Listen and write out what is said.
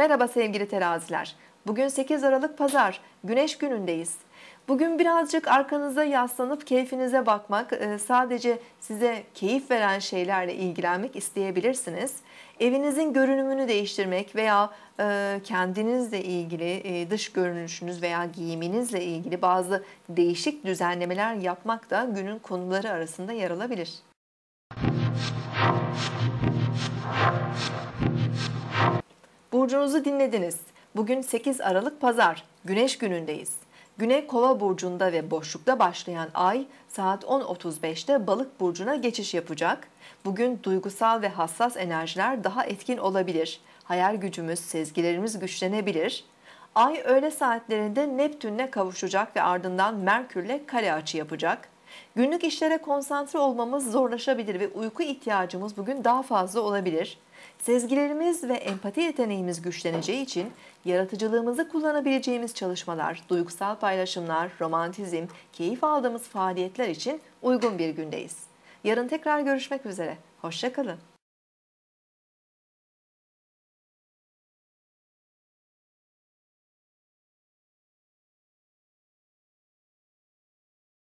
Merhaba sevgili teraziler. Bugün 8 Aralık Pazar, Güneş günündeyiz. Bugün birazcık arkanıza yaslanıp keyfinize bakmak, e, sadece size keyif veren şeylerle ilgilenmek isteyebilirsiniz. Evinizin görünümünü değiştirmek veya e, kendinizle ilgili e, dış görünüşünüz veya giyiminizle ilgili bazı değişik düzenlemeler yapmak da günün konuları arasında yer alabilir. Burcunuzu dinlediniz. Bugün 8 Aralık Pazar, Güneş günündeyiz. Güne Kova burcunda ve boşlukta başlayan ay saat 10.35'te Balık burcuna geçiş yapacak. Bugün duygusal ve hassas enerjiler daha etkin olabilir. Hayal gücümüz, sezgilerimiz güçlenebilir. Ay öğle saatlerinde Neptün'le kavuşacak ve ardından Merkür'le kare açı yapacak. Günlük işlere konsantre olmamız zorlaşabilir ve uyku ihtiyacımız bugün daha fazla olabilir. Sezgilerimiz ve empati yeteneğimiz güçleneceği için yaratıcılığımızı kullanabileceğimiz çalışmalar, duygusal paylaşımlar, romantizm, keyif aldığımız faaliyetler için uygun bir gündeyiz. Yarın tekrar görüşmek üzere. Hoşçakalın.